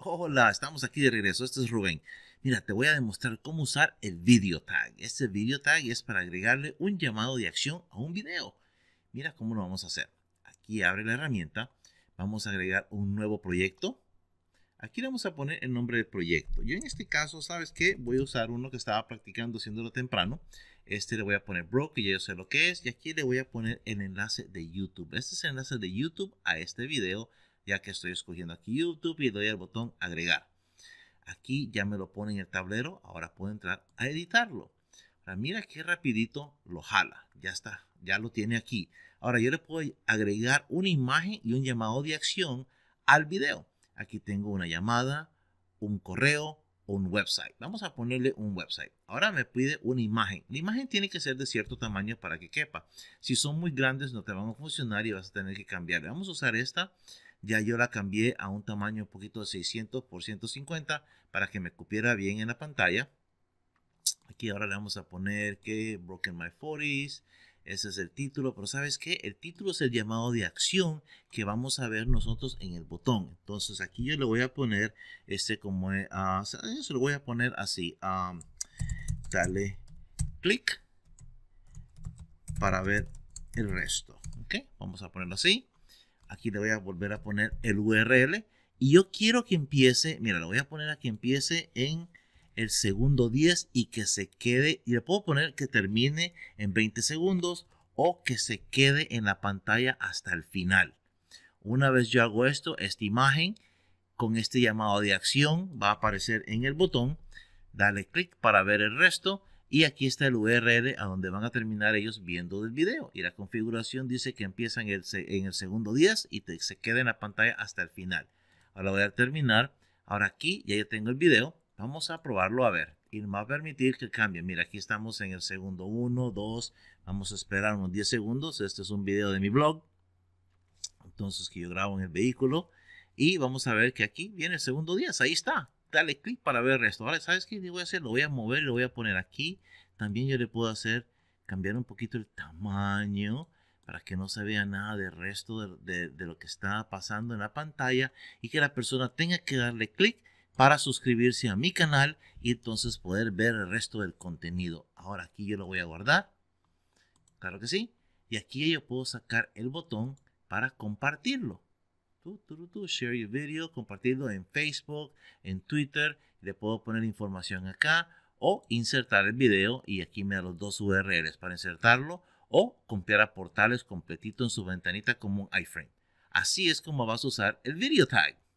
Hola, estamos aquí de regreso. Este es Rubén. Mira, te voy a demostrar cómo usar el video tag. Este video tag es para agregarle un llamado de acción a un video. Mira cómo lo vamos a hacer. Aquí abre la herramienta. Vamos a agregar un nuevo proyecto. Aquí le vamos a poner el nombre del proyecto. Yo en este caso, ¿sabes qué? Voy a usar uno que estaba practicando haciéndolo temprano. Este le voy a poner bro, que ya yo sé lo que es. Y aquí le voy a poner el enlace de YouTube. Este es el enlace de YouTube a este video ya que estoy escogiendo aquí YouTube y doy al botón agregar. Aquí ya me lo pone en el tablero, ahora puedo entrar a editarlo. mira qué rapidito lo jala, ya está, ya lo tiene aquí. Ahora yo le puedo agregar una imagen y un llamado de acción al video. Aquí tengo una llamada, un correo, un website. Vamos a ponerle un website. Ahora me pide una imagen. La imagen tiene que ser de cierto tamaño para que quepa. Si son muy grandes no te van a funcionar y vas a tener que cambiar. Vamos a usar esta ya yo la cambié a un tamaño un poquito de 600 por 150 para que me cupiera bien en la pantalla. Aquí ahora le vamos a poner que Broken My 40 Ese es el título, pero ¿sabes qué? El título es el llamado de acción que vamos a ver nosotros en el botón. Entonces aquí yo le voy a poner este como, eh, ah, yo se lo voy a poner así. Ah, dale clic para ver el resto. Vamos a ponerlo así. Aquí le voy a volver a poner el URL. Y yo quiero que empiece, mira, lo voy a poner a que empiece en el segundo 10 y que se quede, y le puedo poner que termine en 20 segundos o que se quede en la pantalla hasta el final. Una vez yo hago esto, esta imagen con este llamado de acción va a aparecer en el botón. Dale clic para ver el resto y aquí está el URL a donde van a terminar ellos viendo el video. Y la configuración dice que empiezan en el, segundo 10 y se queda en la pantalla hasta el final. Ahora voy a terminar. Ahora aquí ya, ya tengo el video. Vamos a probarlo a ver. Y me va a permitir que cambie. Mira, aquí estamos en el segundo 1, 2. Vamos a esperar unos 10 segundos. Este es un video de mi blog. Entonces que yo grabo en el vehículo. Y vamos a ver que aquí viene el segundo 10. Ahí está dale clic para ver el resto. Ahora, ¿sabes qué voy a hacer? Lo voy a mover, lo voy a poner aquí. También yo le puedo hacer, cambiar un poquito el tamaño para que no se vea nada del resto de, de lo que está pasando en la pantalla y que la persona tenga que darle clic para suscribirse a mi canal y entonces poder ver el resto del contenido. Ahora aquí yo lo voy a guardar. Claro que sí. Y aquí yo puedo sacar el botón para compartirlo tú, tú, share your video, compartirlo en Facebook, en Twitter, le puedo poner información acá o insertar el video y aquí me da los dos URLs para insertarlo o copiar a portales completito en su ventanita como un iframe. Así es como vas a usar el video tag.